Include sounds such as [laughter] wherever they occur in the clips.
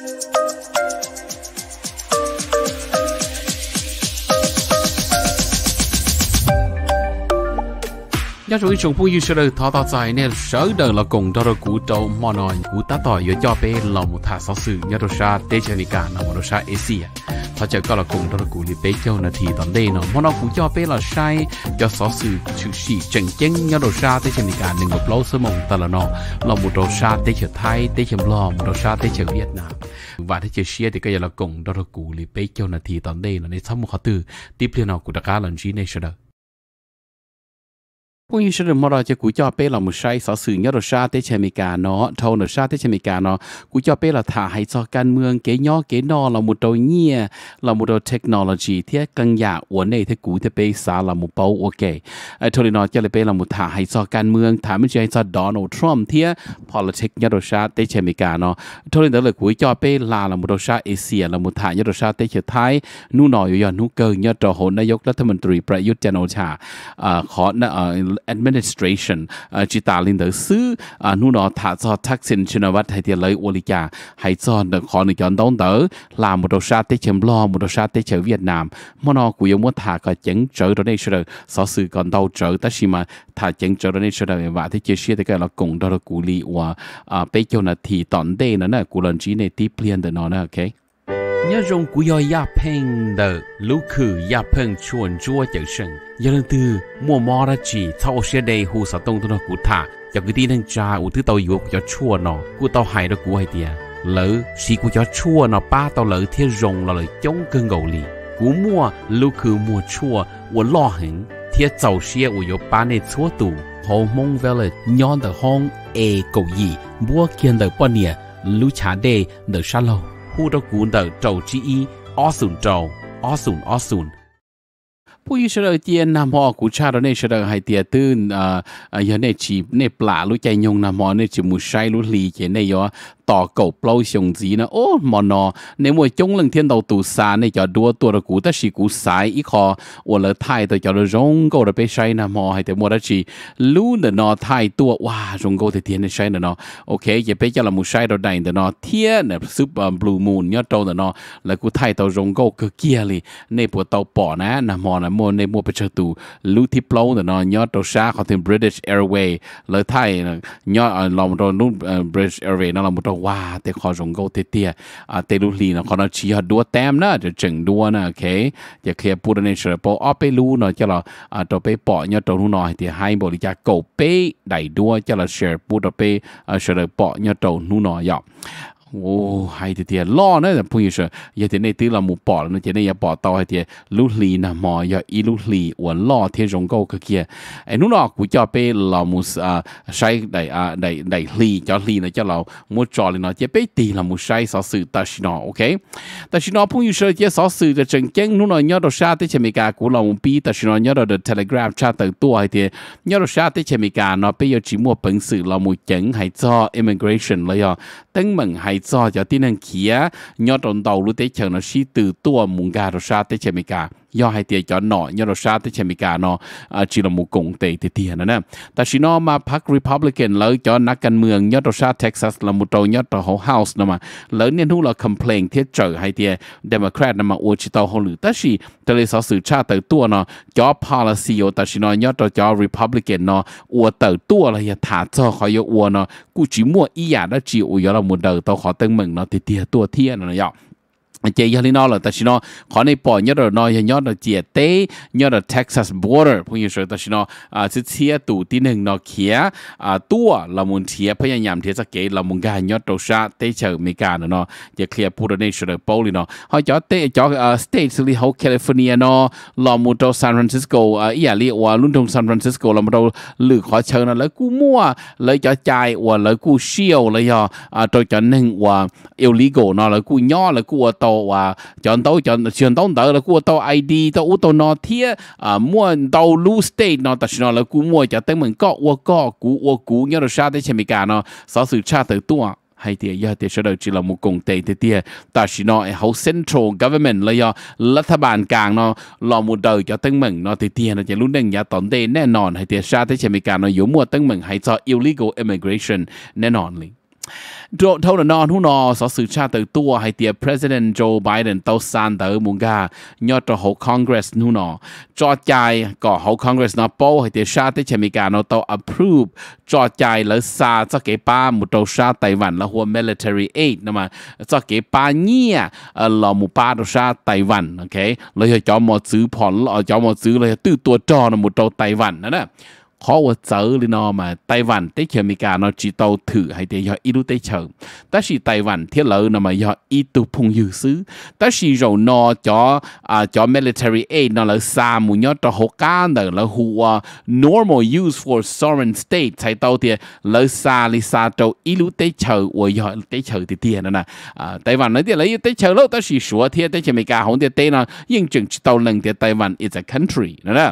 Música 一種一種不優秀的淘汰賽呢，首等了共到的古州莫南古達到有交杯老母他少數，一都沙得着你干，那我都沙 A C 啊，他就搞了共到的古里杯叫那提到內呢，莫南古交杯了沙叫少數就是正經一都沙得着你干，能夠老是夢到了呢，老母都沙得着泰得着老母都沙得着越南，và thế chơi xe thì cái là cùng đó là cụ lý bế cho là thì tận đây là nên sắm một họ từ tiếp theo nào cụ đã cá lần gì này sẽ được พวกนี้ฉันมอเราจะกูจ่อเป้เรามุใช้สอสื่อยอดชาเตชเมกาเนาะเท่าเนชาเตชเมกาเนาะกูจ่อเป้เราถ่าให้จอการเมืองเกย่อเกนอเรามุดโตเงียเรามุดโตเทคโนโลยีเทียกังยาอวนในเทกูเทเป้สาเรามุเป้าโอเคไอ้ทอรินอจะเลยเป้เรามุถ่าให้จอการเมืองถามไม่ใช่จอดอนอทรัมเทียพอเราเทคยอดชาเตชเมกาเนาะทอรินอเลยกูจ่อเป้ลาเรามุดชาเอเชียเรามุถ่ายอดชาเตชไทยนู่นหน่อยอยู่ยอนนู่เกินยอดจอหนนายกรัฐมนตรีประยุทธ์จันโอชาขอ administration à, chỉ ta lên tới xứ à, nu nó thả cho taxin cho nó bắt hay thì lấy ô lý cả hay cho nó khó nó chọn đón tới là một đồ sa tế chấm lo một đồ sa tế chở Việt Nam mà nó cũng muốn thả cái chấn trở đó này rồi sở sự còn đâu trở ta xí mà thả chấn trở đó này rồi và thế chia sẻ thì cái là cùng đó là cụ lý và bây giờ là thì tận đây nó là lần chỉ này tiếp liên đó nó ok nhớ rong của yo ya peng đờ lũ khử ya peng chuồn chua chở sân giờ lần tư mua mò ra chỉ thao xe đầy hồ sở tông tôi nó cụ thả cho cái tin thằng cha u thứ tàu yếu cho chua nó cụ tàu hại đó cụ hay tiệt lỡ xí cụ cho chua nó ba tàu lỡ thiên rồng là lỡ chống cơn gầu lì cú mua lũ khử mua chua u lo hẳn thiên tàu xe u yếu ba này chua tù hồ mong về là nhon the hong e cầu gì mua kiên the quan nia lũ chả đề the shallow 呼到管道宙之一阿顺宙阿顺阿顺。ผู้ยิ่งเชื่อเตียนนามอกูชาเราเนี่ยเชื่อให้เตียตื้นเอ่อเอ่อเนี่ยจีเนี่ยปลาลุใจยงนามอเนี่ยจีมุใช้ลุลีเจเนี่ยยอต่อเก่าเปล่าชงจีนะโอ้มอนอในมวยจงเรื่องเทียนเตาตูซาในจอดัวตัวระกูแต่สีกูสายอีคออวเลไทยแต่จอระจงก็ระไปใช้นะมอให้แต่มัวระชีลู่เดนอไทยตัวว้าจงก็เทียนใช้เดนอโอเคอย่าไปจะละมูใช้เราได้เดนอเทียนเนี่ยซุปบลูมูนยอดโตเดนอแล้วกูไทยเตาจงก็คือเกียร์เลยในปวดเตาปอนะนะมอนะมัวในมัวไปเชตูลู่ที่เปล่าเดนอยอดโตชาเขาถึง British Airways เลยไทยยอดลองโดนนู่น British Airways นั่นเราหมด哇，得考荣够得得啊，得路里呢，可能只要多点呢，就整多呢，OK，也可以不的那是不二倍路呢，叫了啊，都被保呢，都路呢，得还不里家够倍来多，叫了是不的被啊，是的保呢，都路呢要。ô hay thì tiền lo nữa là bây giờ giờ thì này tức là một bỏ nó thì này giờ bỏ tàu hay thì lúc lì nà mò giờ ít lúc lì uốn lo thì rong câu cái kia anh lúc đó cũng cho bé là một à sai đại à đại đại lì cho lì nó cho là một trò lì nó chỉ bé tì là một sai sở sự ta xin ok ta xin nó bây giờ chỉ sở sự là chân chân lúc nào nhớ đồ xa tới chemi cả cũng là một bi ta xin nhớ đồ telegram chat từ tua hay thì nhớ đồ xa tới chemi cả nó bây giờ chỉ mua bản sự là một chấn hay cho immigration lấy à tăng mừng hay cho cho tin hàng kia nhớ trong đầu lúc tế chờ nó sĩ từ tua mùng gà rồi sa tế chờ mấy cả do hai tia cho nọ, nhờ nó sát tới chemi cả nó chỉ là một cụm tệ thì tiền nữa nè ta chỉ nó mà Park Republican lỡ cho nắc căn mường nhờ nó sát Texas là một trâu nhờ nó hậu House nữa mà lỡ nên hú là complain thiết trở hai tia Democrat nữa mà ô chỉ tao hôn lử ta chỉ ta lấy sáu sự cha tới tua nọ, cho policy ô ta chỉ nó nhờ nó cho Republican nọ ô tới tua là hiện thả cho khỏi ô nọ, cũng chỉ mua ý giả đó chỉ ô là một đời tàu khó tân mừng nó thì tiền tua thiên nó nhở chị lý nó là ta chỉ nó khó này bỏ nhớ rồi nói nhớ là chị tế nhớ là Texas border bây giờ ta chỉ nó à chỉ chia tụ tin hình nó kia à tua là muốn chia phải giờ nhầm thế cái là muốn cái nhớ đầu xa tế chờ mỹ cả nữa nó giờ clear put này sửa bao lì nó họ cho tế cho à, states li hậu California nó là muốn đầu San Francisco à ý là và luôn trong San Francisco là muốn đầu lử khó chờ nó lấy cú mua lấy cho chạy và lấy cú siêu lấy cho à cho cho nên và illegal nó lấy cú nhỏ lấy cú tàu đầu và chọn đầu chọn chọn đầu đó là của đầu ID đầu ô tô nó thiết à mua đầu lưu state nó ta nó là của mua cho tới mình có ô có của ô cũ nhớ được sao tới chemi cả nó sau sự cha từ tua hay thì giờ thì sau đó chỉ là một công ty thì thì ta chỉ nói hậu central government là do lập tháp bàn càng nó là một đời cho tăng mình nó thì thì nó chỉ luôn đang nhà tổn tệ แน่นอน hay thì sao thế chỉ mình cả nó yếu mua tăng mình hay cho illegal immigration nên แน่นอนเลยโทนนอนหูนอสอสื่อชาติตัวให้เตีย president Joe Biden เต้าซานเตอมุงกายอดต่อหก Congress หูนอจอดใจก่อหก Congress นอโป้ให้เตียชาติเชมิกาโนเต้า approve จอดใจแล้วซาจะเก็บป้ามุโตชาไต้หวันแล้วหัว military aid นะมาจะเก็บป้าเนี่ยหล่อมุป้าโตชาไต้หวันโอเคเลยจอมอซื้อผ่อนจอมอซื้อเลยตื้อตัวจอนมุโตไต้หวันนะนะ khó ว่าเจอเลยเนาะมาไต้หวันเตเชียมิกาเนาะจีโตถือให้เตยออีรูเตเชิงแต่สิไต้หวันเที่ยวเลยเนาะมายออีตุพงยูซื้อแต่สิเราเนาะจออ่าจอ military aid เนาะเลยสามมุญยอตหกการเนาะเลยหัว normal use for sovereign state ใช้โตเตียเลยซาลิซาโตอีรูเตเชิงว่ายอเตเชิงเตียนั่นน่ะอ่าไต้หวันเนาะเตียเลยเตเชิงแล้วแต่สิสัวเทียเตเชียมิกาของเตียเตเนาะยิ่งจึงจีโตหนึ่งเตียไต้หวัน is a country นั่นน่ะ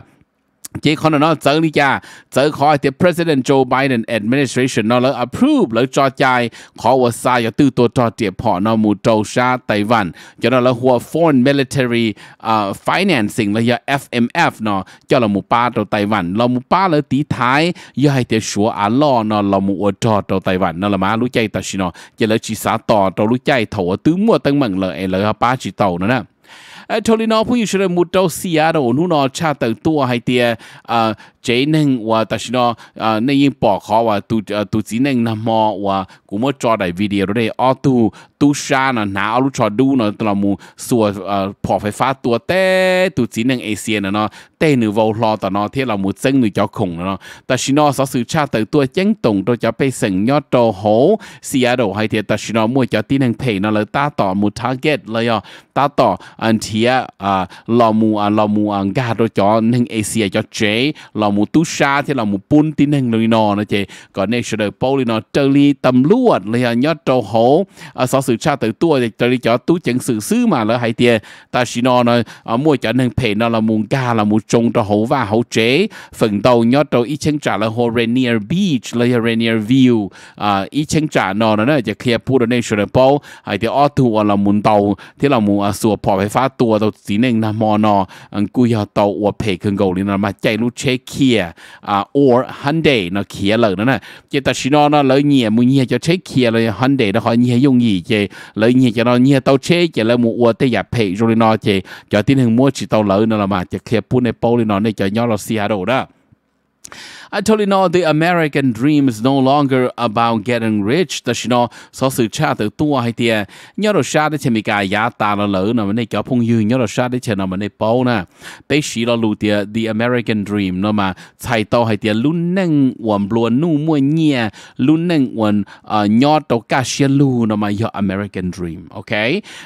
จค o นน o นเจอนี่จ้าเจอขอ the President Joe Biden administration นอแล้ว approve แล้วจอใจขอว่าซายตื้อตัวจอเจียพอนอมูโจชาไต้หวันจอนอแล้วหัว foreign military ่ h financing แล้วยา FMF นอจอละมูป้าตัวไต้หวันเละมูป้าเลยตีท้ายยาให้เตียชัวอาลอนอละมูอจอตัวไต้หวันนอละมารู้ใจตัชินอจะเลยชีสาต่อตัวรู้ใจถวตื้อมั่วตั้งมั่งเลยเลยป้าชีเต่านะนะအထိုလီနော်ဖူးယူရှိရမူတော့စီရတော့နူနော်ချတဲ့တော့ဟိုက်တဲ့အာဂျိနင်းဝါတရှိနော်နေရင်ပေါ်ခေါ်ဝါသူသူစီနင်းနမောဝါ cú cho đại video đó đây ô tu tu sa nó nã ô cho đu nó là mù sùa bỏ ờ, phải phá tua té tu chỉ năng asia nó té nửa vào tao nó thế là mù chân nửa cho khủng nó ta chỉ nó sáu sự cha từ tua chén tùng tôi cho bây sừng nhớ trò hố Seattle hay thì ta chỉ nó mua cho tin năng pay nó là ta tỏ mù target là yo ta tỏ anh thia à lò mù à lò mù à gà tôi cho năng asia cho chế lò mù tu sa thế là mù pun tin năng lười nó nó chế còn này sẽ được bao nó chơi tâm lúc ตัวเลยยอดโจโหสอสื่อชาติตัวจะได้จอตู้จังสื่อซื้อมาแล้วให้เตียแต่ชินอนอ่ะมวยจะหนึ่งเพนละมุงกาละมุจงโจโหว่าโหเจฝั่งตัวยอดโจอีเชิงจ่าละโหเรเนียร์บีชเลยเรเนียร์วิวอ่าอีเชิงจ่านอนนะจะเคลียร์พูดในชนเปาให้เตียอ้อตัวละมุนเตาที่ละมุอ่ะสัวพอไฟฟ้าตัวตัวสีหนึ่งนะมอนออังกุยอเตาอวเพคึงเกาหลีนะมาใจรู้เช็คเคลียร์อ่า or Hyundai เนาะเคลียร์เลยนั่นน่ะเจตชินอนเนาะเลยเงียมุเงียจะ车 kia rồi hắn để đó họ nhẹ dùng gì chứ lấy nhẹ cho nó nhẹ tàu chế chứ lấy một uo tây giả phe rồi cho tin hàng mua chỉ tàu lỡ nó là mà chứ kia pu này bao cho nhau là xia đồ đó Atolino, the American dream is no longer about getting rich. The shino so sự cha tự tua hay tia. Nhớ đồ xa để chè mì cà giá ta là lỡ nà mình này kéo phong dương. Nhớ đồ xa để chè nà mình này bao nà. Bế xí là lù tia the American dream nó mà chạy tàu hay tia luôn nâng quần luôn nu mua nhẹ luôn nâng quần nhớ tàu cá xe lù nó mà your American dream. Ok.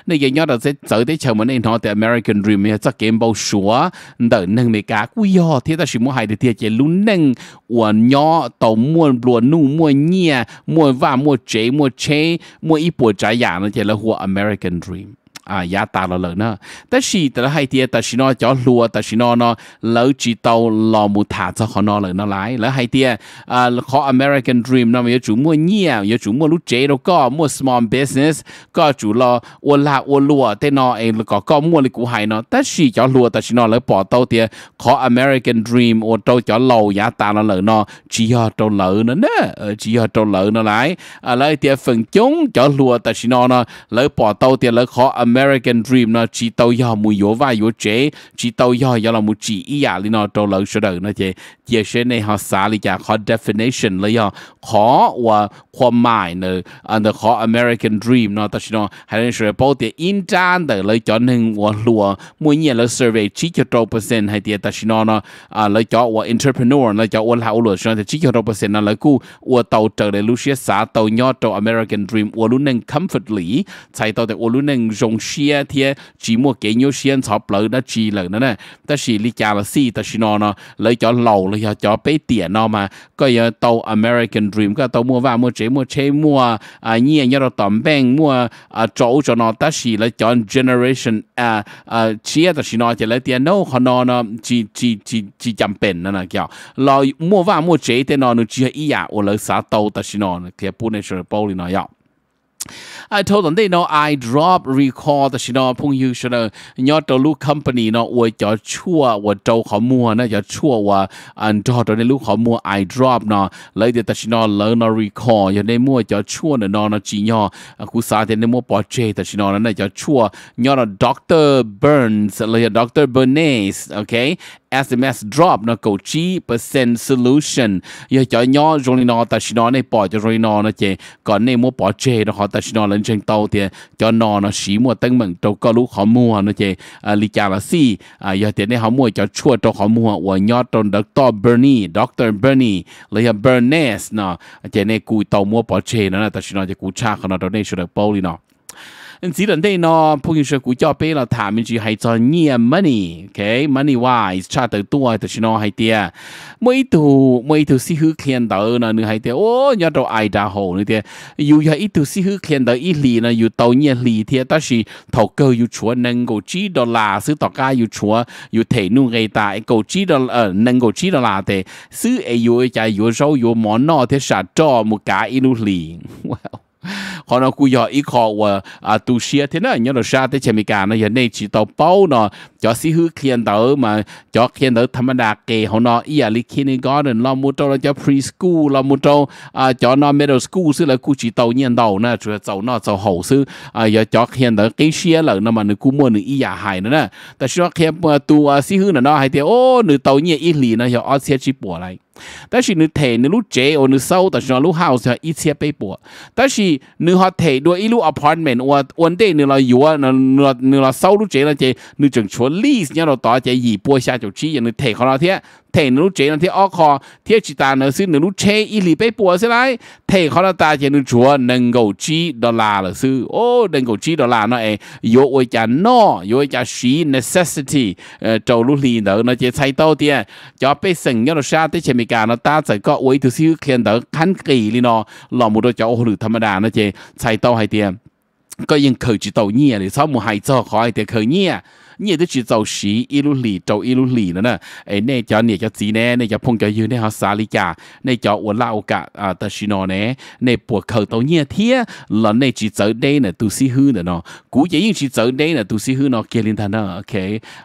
Này giờ nhớ đồ sẽ tới tới chờ mình này nói the American dream. Chắc kiếm bao sủa. Đợi nâng mì cà cú yo. Thế ta chỉ muốn hay tia chè luôn nâng 我鸟到莫罗努莫年莫娃莫贼莫贼莫一波咋样了？去了我 American Dream。à giá ta là lợn nữa ta chỉ ta hay tiệt ta chỉ nó cho lúa ta chỉ nó nó lỡ chỉ tàu lò mù thả cho họ nó lợn nó lái lỡ hay tiệt à khó American Dream nó mà chủ mua nhiều giờ chủ mua lúc chế đâu có mua small business có chủ lo ô la ô lúa thế nó ấy có có mua lịch cũ hay nó ta chỉ cho lúa ta chỉ nó lỡ bỏ tàu tiệt khó American Dream ô tàu cho lầu giá ta là lợn nó chỉ cho tàu lợn nó nữa ờ, chỉ cho tàu lợn nó lái à lỡ tiệt phần chúng cho lúa ta chỉ nó nó lỡ bỏ tàu tiệt lỡ khó American Dream nó chỉ tàu do mùi yếu và yếu chế chỉ tàu do do là một chỉ ý à lý nó trâu lỡ sơ đời nó chế chia sẻ này họ xả lý cả khó definition lý họ khó và khó mãi nữa anh khó American Dream nó ta chỉ nó hay là sửa bao tiền in trang để lấy cho nên và lùa mỗi nhiên là survey chỉ cho trâu percent hay tiền ta chỉ nó nó à, lấy cho và entrepreneur lấy cho và lão lùa sửa thì chỉ cho trâu percent nó lấy cú và tàu trở lại lúc xả tàu nhỏ tàu American Dream và luôn nên comfortly chạy tàu để và lúc nên rộng xe thì chỉ mua cái nhiều xe chọc lỡ đã chỉ lỡ nữa nè ta chỉ lý cha là xì ta chỉ nó nó lấy cho lầu lấy cho bé tiền nó mà coi tàu American Dream cái tàu mua vào mua chế mua chế mua à nhẹ nhớ rồi tầm bang mua à chỗ cho nó ta chỉ lấy cho generation à à chia ta chỉ nó chỉ lấy tiền nó họ nó nó chỉ chỉ chỉ chỉ chăm bền nữa nè kiểu lò mua vào mua chế thì nó nó chỉ ý à ở lấy xã tàu ta chỉ nó thì bù này sẽ bao đi nó 要。I told them they know I drop recall the shino pung yu shino nyot to lu company no wo cho chua wo to kho mua na cho chua wa an to to ne lu kho mua I drop no lấy de ta shino learn no recall yo ne mua cho chua no no chi nyo ku sa de ne mua po che ta shino na cho chua nyot doctor Burns lấy doctor Bernays okay SMS drop nó cầu chi percent solution giờ cho nhỏ rồi nó ta chỉ nói này bỏ cho rồi nó nó chè còn này bỏ chè nó họ ta chỉ nói lên trên tàu thì cho nó nó xí mua tăng mừng trong có lúc họ mua nó chỉ lý cha là si à giờ thì này họ mua cho chua cho họ mua và nhớ trong doctor Bernie doctor Bernie lấy Bernes nó chỉ này cùi tàu mua bỏ chê nó là ta chỉ nói cho cú cha của nó đó này sửa được bao nó chỉ lần đây nó phụ nữ của cho bé là thả mình chỉ hay cho nhiều money okay money wise cha tự tua tự nó hay tia mấy tu mấy tu si hư khen đó nó nữa hay tia ô nhà đâu ai đã hồ nữa tia dù là ít tu si hư khen đó ít lì nó dù tàu nhiều lì tia ta chỉ thầu cơ dù chúa nâng cổ đô la sư tàu cá dù chúa dù thể nu gây ta cổ đô ờ, nâng cổ đô la thế sư ấy dù cha dù sâu dù món nọ thế sao cho một cái ít lì wow họ nó cú giờ ít khó và tu sửa thế này nhớ là ra tới chemi nó giờ này chỉ tàu bao nó cho xí hư khiên tới mà cho khiên tới tham đa kề họ nó ý à lý kindergarten lo mua cho preschool lo mua cho nó middle school xứ là cú chỉ tàu nhiên đầu nè rồi tàu nó tàu hậu xứ à giờ cho khiên tới cái xe là mà nó cú mua nó ý à hài nữa nè tại sao khiên tu xí hư là nó hay thế ô nó tàu nhiên ít lì nó giờ ở xe chỉ bỏ lại 但是你睇你路借或你收，但是你路 house 要一切被迫。但是你好睇到一路 apartment 或 one day 你来有啊，你你你来收路借那些，你整出 lease 你要到这一波下就只有你睇好那天 thể nữ chế là thế ở khó thế chỉ ta nữa sư nữ chế y lì bê bùa sẽ lại thể khó là ta chỉ nữ chúa nâng cầu chi đó là là sư ô nâng cầu chi đó là nó ấy yếu ôi cha nó yếu ôi cha sĩ necessity Châu ờ, lúc lì nữa nó chỉ sai tao tiền cho bê sừng nhớ nó sao tới chế mì cả nó ta sẽ có ôi thứ sư khen đỡ khăn kỳ lì nó lò một đôi cháu hữu thầm đà nó chế sai tao hay tiền ก็ยังเคยจิตเอาเนี่ยหรือซ้อมหายจ่อคอยแต่เคยเนี่ย你都去做事，一路理做一路理了呢。哎，那叫那叫几呢？那叫碰叫有那好啥哩家？那叫我老家啊，但是呢呢，那不口头热天，了那去走 đây là tu sĩ hư nữa nó, cú vậy nhưng chỉ 走 đây là tu sĩ hư nó kia lên thằng nó, ok,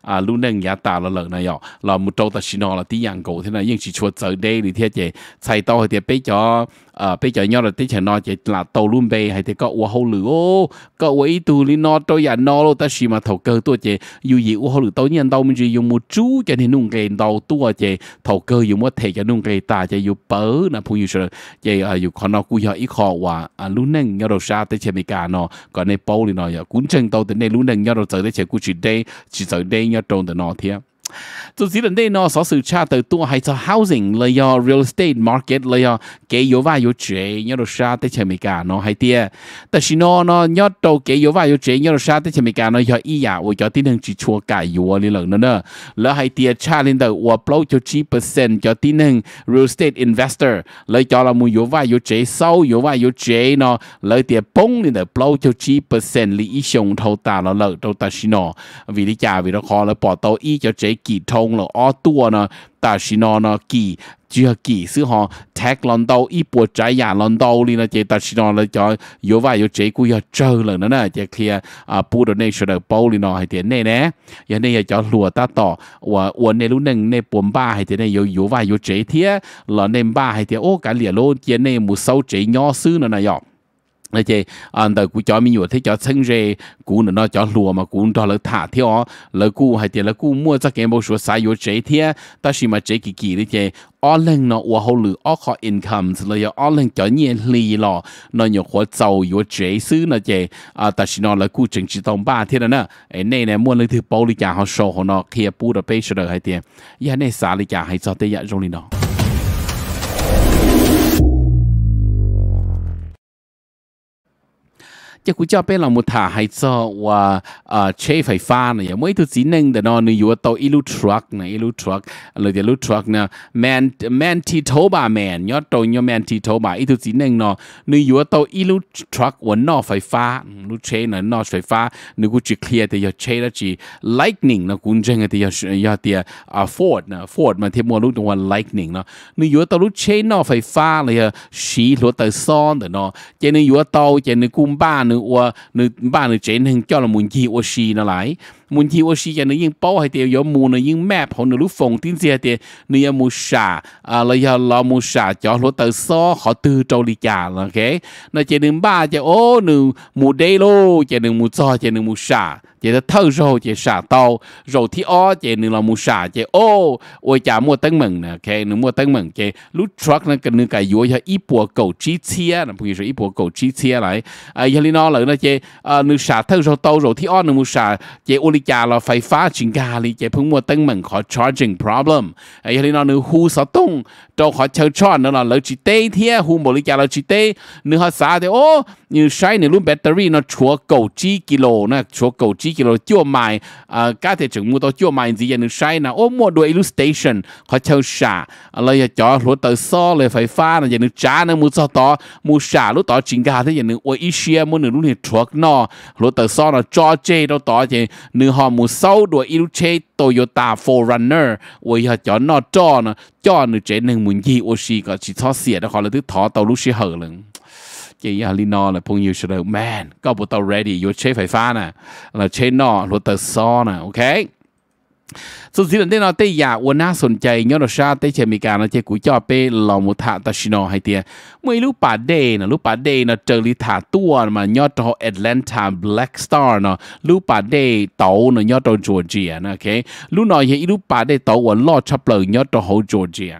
à lúc nãy nhà ta là lần này rồi, là một trâu ta chỉ là tí dạng cổ thế này nhưng chỉ chúa 走 đây thì thế chứ, chạy tao thì bé cho à bây giờ nhau là tí chả nó chỉ là tàu luôn bay hay thì có ua hậu lử ô có ua ý tu lý nó tôi giả nó luôn ta xì mà thầu cơ tôi chỉ dù gì ua hậu lử tôi nhân đâu mình chỉ dùng một chú cho nên nung cái đầu tôi chỉ thầu cơ dùng một thể cho nung cái ta chỉ dùng bớ là phụ như sợ chỉ ờ, dùng khó nó cúi hỏi ít khó và luôn nâng nhau đầu xa tới chả mấy cả nó còn này bao thì nó giờ cuốn chân tàu tới này luôn nâng nhau đầu tới tới chả cúi chỉ đây chỉ tới đây nhau trồn tới nó thiệt 做只能对呢，少数差得多，还是 housing 了呀，real estate market 了呀，给有话有绝，要到啥得前面干呢，还的。但是呢，呢要到给有话有绝，要到啥得前面干呢，要一呀，我要点能去错改有你冷了呢，了还的差领的我 blow 就 g percent 要点能 real estate investor，了叫了木有话有绝，少有话有绝呢，了点崩领的 blow 就 g percent 你一上头大了了，都但是呢，为了家为了好了，把到一就绝。几通了哦多呢，但是呢呢几就几时候 tag 轮到一波摘呀轮到哩呢，这但是呢了叫有话有这股要走了呢呢，这些啊不的那时候包里呢还点那呢，也那也叫落达到我我那路能那半巴还点那有有话有这些了那巴还点哦，干列路这那木收这鸟丝了呢要。là chế anh đời cú chó mi nhụt thế chó sinh rê cú nữa nó chó lùa mà cú đó là thả theo là cú hay tiền là cú mua cho cái bao số sai yếu chế thế ta chỉ mà chế kỳ kỳ đấy chế all lên nó uo hậu lử all khó income là giờ all lên nhẹ lì lò nó nhiều khó giàu yếu chế xứ nó chế à ta chỉ nó là cú chỉnh chỉ tông ba thế đó nè này này mua lấy thứ bao lý trả họ sổ họ nó kia bù đó bây giờ hay tiền giờ này xả lý trả hay sao thế giờ dạ trong này 即古叫俾人冇睇係做話啊車費花呢，又冇啲只能的呢，你要到一路 truck 呢，一路 truck，嚟啲路 truck 呢，man man 鐵頭吧 man，要到要 man 鐵頭吧，一啲只能呢，你要到一路 truck 我攞費花，路車呢攞費花，你估住 clear 啲要車咧住 lightning 呢，管正嘅啲要要啲啊 Ford 呢，Ford 嘛，貼冇路同話 lightning 呢，你要到路車攞費花，你啊屎攞到山的呢，即你要到即你公班呢。nữa và nữa ba nữa chén, nên cho là muốn gì và xì nó lại mun hi oshi ya ning bao hai te yo mu na yin map hon lu phong tin sia te ni mu sha a la ya la mu sha cho lo ta so họ tư trâu li cha là ok na che ning ba che ô nu mu de lo che ning mu cho che ning mu sha chỉ là thơ rồi chỉ xả tàu rồi thì ó chỉ nên là mua xả chỉ ô ôi chả mua tăng mừng nè ok nếu mua tăng mừng chỉ lúc truck nó cần nên cái yếu cho ít bùa cầu chi chia là bây giờ ít bùa cầu chi chia lại à giờ nó lại, nó chỉ à nếu xả thơ rồi tàu rồi thì ó nếu mua xả chỉ ô 你架落費發展架你嘅碰冇燈門可 charging problem，誒你攞你呼手動都可抽穿，你攞攞住低貼呼冇你架攞住低，你可啥的哦？你 shine 你攞 battery 呢坐九幾 kilo 呢坐九幾 kilo 就賣啊家庭整冇到就賣自己你 shine 呢哦冇對 illustration 可抽沙，你又做攞到鎖你費發呢人你渣呢冇做到冇沙攞到整架啲人你我一些冇你攞你坐呢攞到鎖呢坐這都到嘅你。nữ họ sâu đùa yêu Toyota 4Runner ôi họ cho nó cho nó cho nữ chế nâng có chỉ thó xìa đó họ là thứ thó tàu lúc xì hở lần chỉ là là phong nhiều sự man có bộ tàu ready yêu phải pha nè là chế nó lúa so nè ok สุดสิเดนเราเตยากวันน่าสนใจย้อนเราชาเตเชมีการเราเจกุจ่อเป้ลอมุทะตาชิโนไฮเตียเมื่อรู้ป่าเดย์นะรู้ป่าเดย์นะเจอริถาตัวมายอดตัวแอตแลนตาแบล็กสตาร์นะรู้ป่าเดย์เต่านะยอดตัวจอร์เจียนะโอเครู้หน่อยเห็นรู้ป่าเดย์เต่าวันลอดชับเลยยอดตัวโฮจอร์เจีย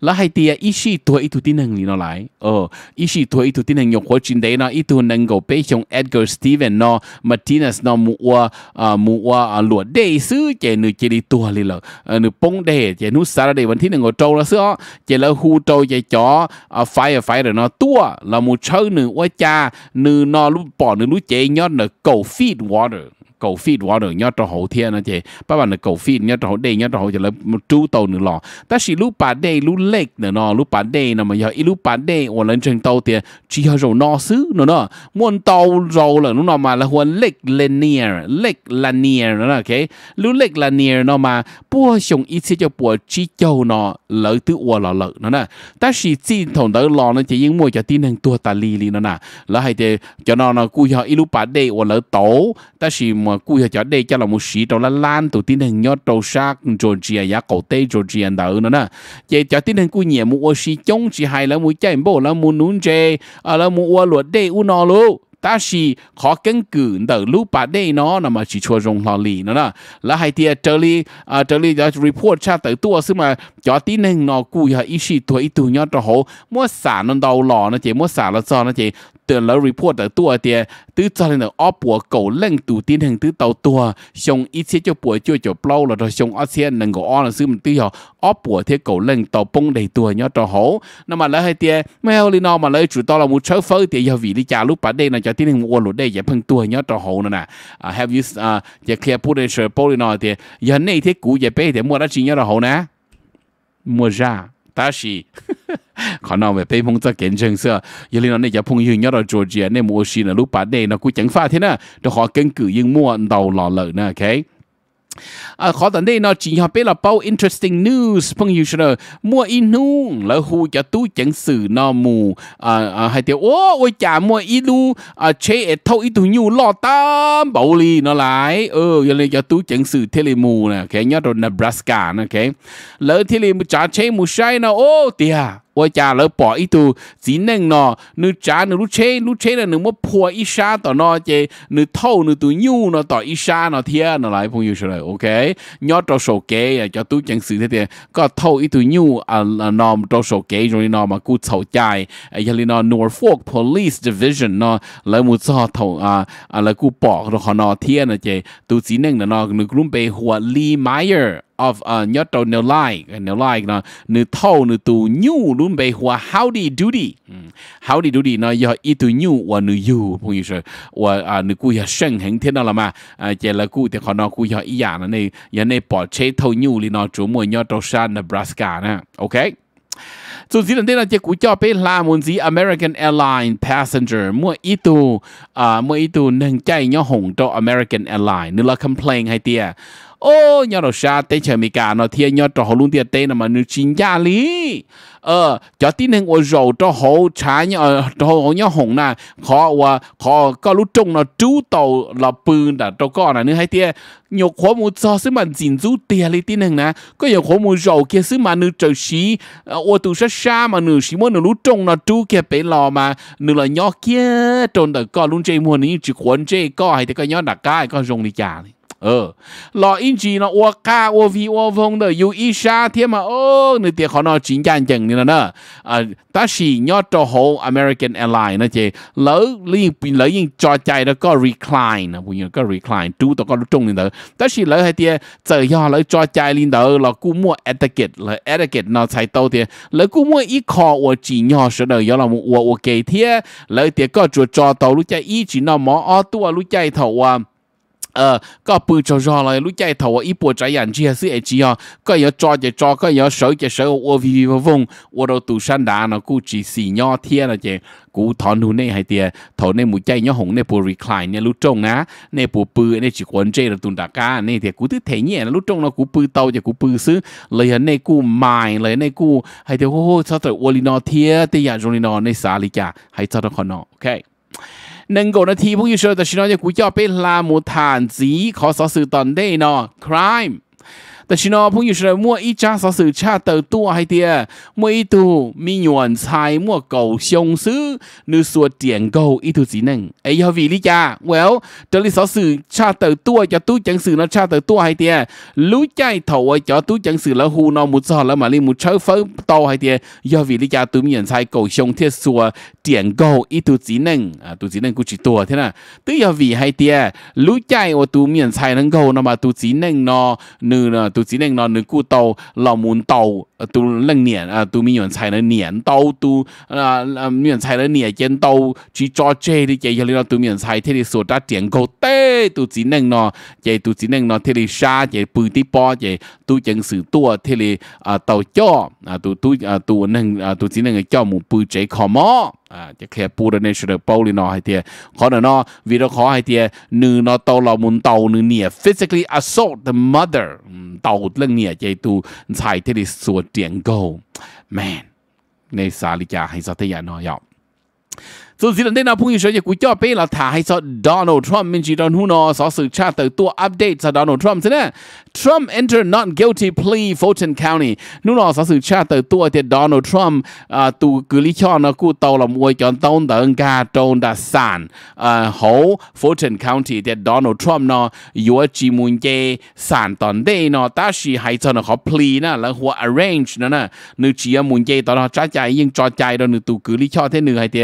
là hai tia ý sĩ tuổi ít tuổi tin năng nó lại ờ ý sĩ tuổi ít tuổi tin năng nhục hồ chín đấy nó ít tuổi năng cầu bé chồng Edgar Steven nó Martinez nó mua à mua à, lụa đề sứ chạy nửa chạy đi tua liền lợ ờ, nửa bông đề chạy nửa sao đề vẫn tin năng ngồi trâu là sữa chạy là hu trâu chạy chó à phải à, phải rồi nó tua là một chơi nửa qua cha nửa nó lúc bỏ nửa lúc chạy nhót nửa cầu feed water cầu feed quá rồi nhớ cho hậu thiên nó chị bà bạn là cầu feed nhớ cho hậu đây nhớ cho hậu chỉ là một chú tàu nữa lò ta chỉ lúc bà đây lúc lệch nữa nó lúc bà đây nó mà giờ ít lúc bà đây hoặc là trên tàu thì chỉ hơi rồi nó xứ nữa nó muốn tàu rồi là lúc mà là huấn lệch linear, lệch linear near nữa ok, cái lúc lệch linear nó mà bùa xong ít sẽ cho bùa chỉ châu nó lỡ từ ua lỡ lỡ nữa nè ta chỉ chỉ thằng đó lò nó chỉ những mua cho tin hàng tua ta li li nữa nè lỡ hay thì cho nó nó cua giờ ít lúc bà đây hoặc lỡ tàu ta chỉ mà cú giờ chở đây cho là một sĩ trâu là lan tụ tiến hành nhót trâu sắc Georgia giá cổ tây Georgia đỡ nữa nè vậy chở tiến hành cú nhẹ một ô sĩ chống chỉ hay là một chạy bộ là một nún chê là một ô luật đây u nó luôn ta chỉ khó căn cứ từ lúc bà đây nó là mà chỉ cho dùng lì nó nè là hai tia à, trở li à, report cha tới tua xí mà cho tí nên nó cù ya ý sĩ ít tuổi nhau cho hổ mua xả nó đầu nó chỉ mua xả nó cho nó chỉ từ lỡ report tới tua tia à, từ cho óp bùa cầu lên tù tiến hành từ tàu tua xong ít xí cho bùa chưa cho plau rồi xong ít xí nâng gõ là mình từ họ óp bùa thế cầu lên tàu bông đầy tua nhau cho hổ nó mà lỡ hai tia mấy hôm nó mà phơi tia giờ vì đi chả lúc bà đây là cho tí nên mua lụt đây giờ phân tua nhớ trò hậu nè à, have you uh, à, giờ clear potential polynomial thì giờ này thế cũ giờ bé thì mua đã chỉ nhớ trò hậu nè mua ra ta chỉ khả về bên phong chắc kiến chứng sơ giờ liên này giờ phong yêu nhớ Georgia này mua xin là lúc bán đây nó cũng chẳng pha thế nè cho họ căn cứ nhưng mua đầu lò lợn nè okay à khó tận đây nó chỉ học biết là bao interesting news phong hiểu chưa mua in nu là hu cho tu chẳng sử nó mù à à hay tiêu ô ôi chả mua in nu à chế thâu ít tu nhu lo tam bảo lì nó lại ờ giờ này cho tu chẳng sử thế lì mù nè cái nhớ rồi Nebraska nè cái lỡ thế lì mù chả chế mù sai nó ô tia 我家老爸一度只能喏，你家你路车路车了，你么破一下到那这，你偷你都牛那到一下那天那来朋友出来，OK，要到手机啊，叫都讲事的点，个偷一头牛啊啊那到手机 rồi nó à, à, mà cứ thâu chạy, ấy là nó Norfolk Police Division nó lấy một số thâu à à bỏ rồi họ nó thiên là chỉ tôi chỉ nên là nó nó cũng bị Lee Meyer of uh, nhớ trâu nếu lai nếu lai nó nữ thâu nữ tu nhu luôn bề hòa howdy doody ừ. howdy doody nó do ít tu nhu và nữ yêu phong như rồi và à, nữ cú ya sinh hình thế nào là mà à, chỉ là cú thì họ nó cú ya ý giả dạ này ya này bỏ chế thâu nhu li nó chủ mua nhớ trâu san Nebraska nè ok dù gì lần là chỉ cú cho bé là muốn gì American Airlines passenger mua ít tu à, mua ít tu nâng chạy nhớ hồng cho American Airlines nữa là complain hay tiệt ô nhỏ đầu xa tên chờ mì cả nó thiên nhỏ trò hồ luôn tiệt tên là mà nữ chính gia lý ờ cho tin hình ô dầu cho hồ trái nhỏ cho ờ, hồ nhỏ hồng nè khó và khó có lúc trông nó chú tàu là bự đã cho con là nữ hay tia nhiều khó mu cho sức mà dình rú tia lý tin hình nè có nhiều khó mu dầu kia sức mà nữ trời xí ô tụ sát xa mà nữ xí muốn nữ lúc trông nó chú kia bể lò mà nữ là nhỏ kia trông đã con luôn chơi mua nữ chỉ quấn chơi có hay thì có nhỏ đã cái có rồng đi chả này ờ lọ in nó ô ca ô vi ô vong mà ô người tiệt họ nó chính chắn chẳng nên là à ta chỉ nhớ cho American Airlines nó chỉ lỡ liên bị cho chạy đó có recline bây giờ có recline chú tao có lúc trung lên đó ta chỉ lỡ hay tiệt giờ do cho chạy lên đó là cú mua etiquette là etiquette nó sai tao tiệt lỡ cú mua ít khó ô chỉ nhớ sợ đời do là một ô ô kì có cho cho tao lúc chạy ít nó mỏ ô tua lúc chạy thầu ờ bự cho ra lại chạy thầu ít bộ trái yàn chia sẻ chỉ à có yếu cho chỉ cho có yếu sớ chỉ sớ ô vùng ô đầu tủ san đá nó cũng nho thiên là chỉ cú thon này hay tiề thầu này mũi chạy nho hồng này bộ recline này lúc trông á này bộ bự này chỉ quấn chơi là tụn đá cá này thì cú thứ thế nhẹ là lúc trông nó cú bự tàu chỉ cú bự xứ lời này cú mài lời này cú hay thì hô hô sao tới ô li thiên thì giờ rồi nó này xả lý cả hay sao ok หนึ่งกนาทีพวกยูเชอร์แต่ชิโนจะกูจะเป็นลาโมทานสีขอสอสื่อตอนได้นอ c r i แต่ชินอพุ่งอยู่เฉยมั่วอีจ้าสื่อชาติตัวไฮเตียมั่วอีตูมีหยวนชายมั่วเก่าชงซื้อนือส่วนเตียงเก่าอีตูสีหนึ่งไอ้ยาวีลิจ้าเวลจะลิสสื่อชาติตัวจะตู้จังสื่อนะชาติตัวไฮเตียรู้ใจถถาวจะตู้จังสื่อแล้วหูนอมุดซอแล้วมาลีมุดเชิฟเฟิร์มโตไฮเตียยาวีลิจ้าตูมีหยวนชายเก่าชงเทียสวนเตียงเก่าอีตูสีหนึ่งอ่ะตูสีหนึ่งกูจีตัวเท่านั้นตู้ยาวีไฮเตียรู้ใจว่าตูมีหยวนชายนั่งเก่านะมาตูสีหนึ่งนอหนึ่งนะ都只能让你古到老门刀都冷年啊，都没人才能年刀都啊啊，没人才能年间刀去抓这的，这些了都没人才，这里说他点够得都只能呢，这都只能呢，这里杀这不的包这都真是多，这里啊到叫啊都都啊都能啊都只能叫母不这靠么？อ่าจะแค่ปูดในเฉลยเป้าลีนอให้เตียขอเนาะวีดขอให้เตียนึือนอเตาเรามุนเตาหนึ่งเนี่ย physically assault the mother เตาเรื่องเนี่ยใจตูใส่เทดิสวดเตียงโก้แมนในสาลิกาให้สัตยานอยอส่วนสิ่งใดนะพุ่งยิ่งเฉยกูจ่อไปละถ่ายสอดอนัลด์ทรัมป์มินจีดอนฮูนอสอสืบชาติตัวอัปเดตสอดอนัลด์ทรัมป์ซะนะทรัมป์ enter not guilty plea Fulton County นู่นอสอสืบชาติตัวเตดอนัลด์ทรัมป์อ่าตัวกุลิชอนนะกูเตาลำอวยจอนต้นเติงกาโจนดัสซานอ่าโห Fulton County เตดอนัลด์ทรัมป์เนาะยัวจีมุนเจสานตอนเดเนาะตาชีไฮจอนเขา plea นะแล้วหัว arrange นะนะนึกจีมุนเจตอนเขาจ้าใจยิ่งจอใจตอนนึกตัวกุลิชอนเทนึงไฮเต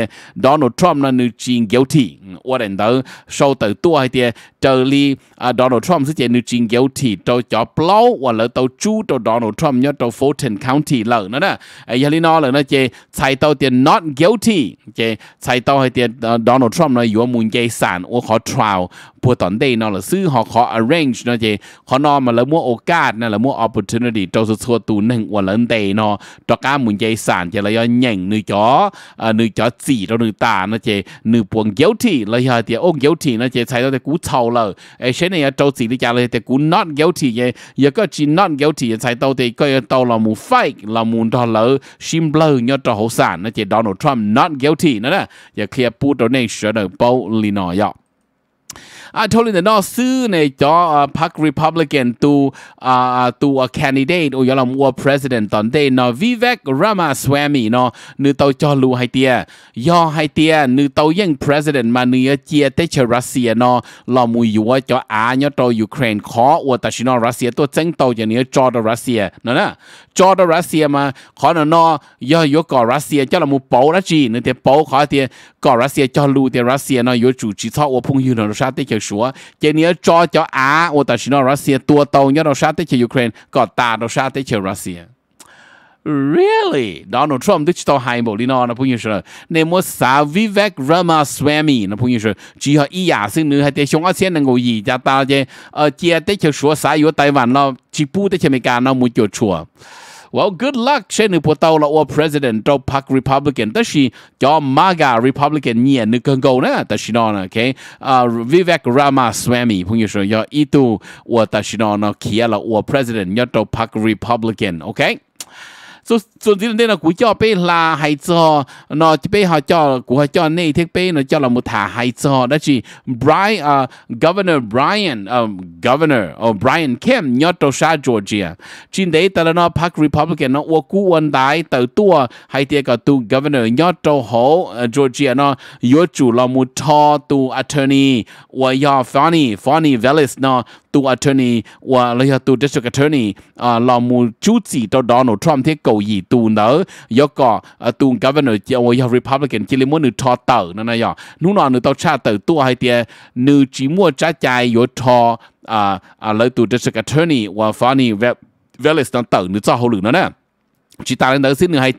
ดอน Donald Trump là nữ chính guilty 我认到受到多一点这里啊 Donald Trump 是件女 chính guilty 都叫 blow 我了都住到 Donald Trump 要到 Fulton County 了那呢哎呀你那了那这猜到点 not guilty 这猜到一点 Donald Trump 呢有门给散我好 trial 不等待那了是好好 arrange 那这好那么了么โอกาสนะละมั่ว opportunity ตัวสุดตัวตัวหนึ่งวันเล่นเตเนาะตัวก้ามุนใจสานจะเลยย่อหย่งนึกจ่อนึกจ่อจีตัวนึกตา打那些女伴 guilty，那些的 on guilty 那些才到的古臭了。哎，现在要周子的家那些古 not guilty 也，一个是 not guilty 也才到的，个要到了冇 fake，了冇到了心 blow 要到好散，那些 Donald Trump not guilty 那呢，也可以不到那学的包里那要。I told him nó sư này cho Park Republican tu uh, tu a candidate or yalam war president tòn đây nó Vivek Ramaswamy nó nữ tàu cho lu hai tia do hai tia nữ tàu ยัง president mà nữ chia tới cho Russia nó lo mùi yếu cho Á nhớ tàu Ukraine khó và ta chỉ nó Russia tôi chân tàu cho nữ cho đó Russia nó nè cho đó Russia mà khó nó nó do yếu có Russia cho là mù bầu đó chi nữ tia bầu khó tia có Russia cho lu tia Russia nó yếu chủ chỉ cho và phong hưu nó ra tới cho 说，今年早叫啊，我但是那 Russia 多到要到啥的去 Ukraine，搞大到啥的去 Russia。Really? Donald Trump tàu digital haimbo li no na như shira. Ne mo sa Vivek Ramaswamy na punyo shira. Chỉ họ ý giả sinh nữ hay tế xuống ở xe nâng ngồi gì cho ta chứ. Ở ờ, chia tới chờ sủa xã ở Taiwan lo. Chỉ bu tới chờ mẹ cả nó muốn chơi chùa. Well, good luck. She nu put out president, do Pak Republican. That she got MAGA Republican nia nu can go na. That she know Okay. Uh, Vivek Ramaswamy, when you say, yo, itu, what that she know president, yo, do pack Republican. Okay. số số gì đây là cú cho bé là hay cho nó bé họ cho cú họ cho này thiết bé nó cho là một thả hay cho đó chỉ Brian uh, à, Governor Brian um, Governor or à, Brian Kemp nhớ trâu Georgia trên đấy ta là Park Republican nó ô cú quân đại từ tua hay tiếc cả tu Governor nhớ trâu hổ Georgia nó yếu chủ là một thọ attorney và Fanny Fanny Velis nó tu attorney và lawyer tu district attorney à mu chú chỉ cho Donald Trump thế cầu gì tu nở do có tu governor cho và Republican chỉ muốn được cho tờ nên này nhở lúc nào nữa tao tra tờ tu hay tiền nữ chỉ mua trái trái yếu cho à à lawyer tu district attorney và funny Velis đang tờ nữa cho hậu nữa nè chỉ ta lên đó xin nữa hay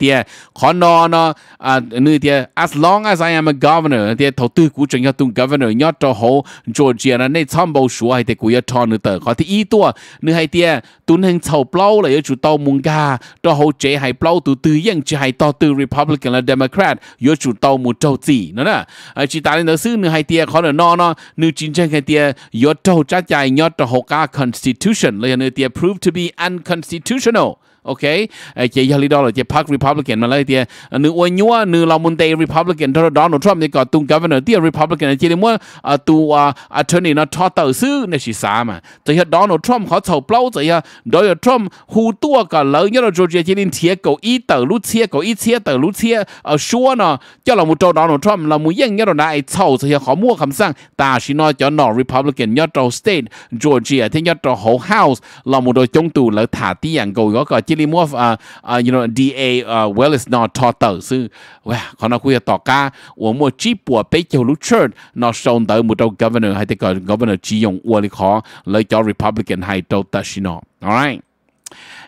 khó nó nó à nữa tiệt as long as I am a governor tiệt thầu tư của chúng ta tung governor nhớ cho hồ Georgia là nên tham bầu số hay tiệt của cho nữa tờ khó thì ý tua nữa hay tiệt tuân hình thầu bao là yếu chủ tàu mùng ga cho hồ chế hay bao từ từ yên chỉ hay to từ Republican là Democrat yếu chủ tàu mùng châu gì nữa nè à chỉ ta lên đó xin nữa hay tiệt khó nó nó nữa chính tranh hay tiệt yếu châu trái chạy nhớ cho hồ cả constitution là nữa tiệt prove to be unconstitutional ok, chỉ giờ lý đó là chỉ park republican mà lấy thì ờ, nữ Uy Nhua, nữ là môn tây republican đó đó nó trump thì có tung governor thì republican chỉ để mua ờ, tu ờ, attorney nó cho tờ sư nó chỉ xa mà từ giờ đó trump họ sầu lâu từ giờ Donald trump hù tua cả lớn nhất là georgia chỉ nên thiệt cầu ý tờ lút thiệt cầu ý thiệt tờ lút thiệt ở xua nó cho là một trâu Donald trump là một yên nhất là này sầu, từ giờ họ mua khẩm sang ta chỉ nói cho nó republican nhất trâu state georgia thì nhất trâu whole house là một đôi chống tù lỡ thả tiền cầu có cả chỉ lì mua à à you know DA à uh, well not thọ tờ sư wow còn nó khuya tỏ ca của mua chip của bây giờ lúc church nó sống tới một đầu governor hay thì gọi governor chỉ dùng uo lì khó lấy cho Republican hay đầu ta xin alright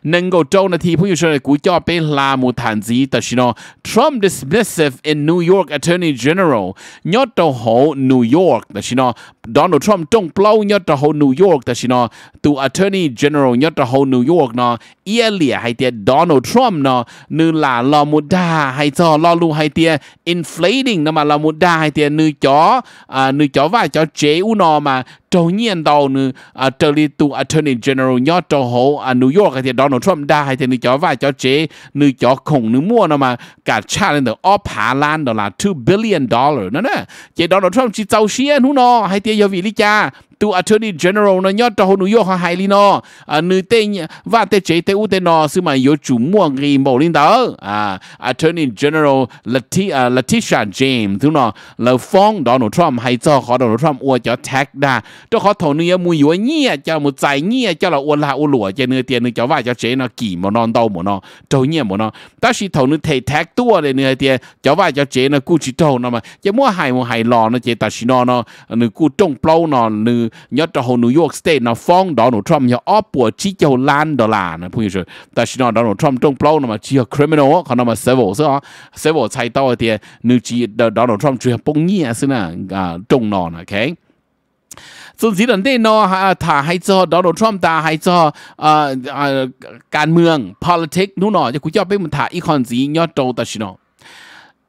能够州呢替朋友说的股价被拉姆谈及，但是呢，Trump dismissive in New York Attorney General，要到好 New York，但是呢，Donald Trump 中 blow 要到好 New York，但是呢，to Attorney General 要到好 New York 呢，伊咧还跌 Donald Trump 呢，你拉拉姆达还做拉路还跌 inflating，那么拉姆达还跌你叫啊你叫话叫 J 乌呢嘛，当年到呢啊这里 to Attorney General 要到好啊 à, New York 还跌 Donald นทรัมป์ได้แต่หนงจอว่าจอเจหนงจอคงหนงมั่วนะมาการชาลนเดอร์อพาลันดอลลาร์ two billion dollar นั่นน่ะเจดอนทรัมป์จีเจ้าเชียนห่นอให้เตียยาวิลิจา tu attorney general nó nhớ cho hôn nuôi họ hay li nó à nữ tên chế tên u tên nó sư mà yếu chủ mua gì mổ linh đó à, attorney general Lati, uh, à, James thứ nó là phong Donald Trump hay cho họ Donald Trump ua cho tag đa cho họ thầu nuôi mua yếu nhia cho một giải nhia cho là ua là ua lụa cho nữ tiền nữ cho vài cho chế nó kỳ mà non đâu mà nó trâu nhia mà nó ta chỉ thầu nữ thầy tag tua để nữ tiền cho vài cho chế nó cú chỉ trâu mà chỉ mua hay mua hay lò nó chế ta chỉ nó nó nữ cú trông plau nó nữ sư nhớ cho hồ New York State nó phong Donald Trump nhớ ốp của chi cho lan đó là nó phụ sự ta chỉ nói Donald Trump trong plow nó mà chỉ criminal còn nó mà civil sao civil chạy tao thì nữ chỉ Donald Trump chỉ bông nhẹ xin à trong nó nè okay ส่วนสิ่งที่นอถ้าให้จอดอนัลด์ทรัมป์ตาให้จอการเมือง ờ, ờ, politics นู่นนอจะคุยจอบไปมันถ่าอีคอนสียอดโตตาชินอ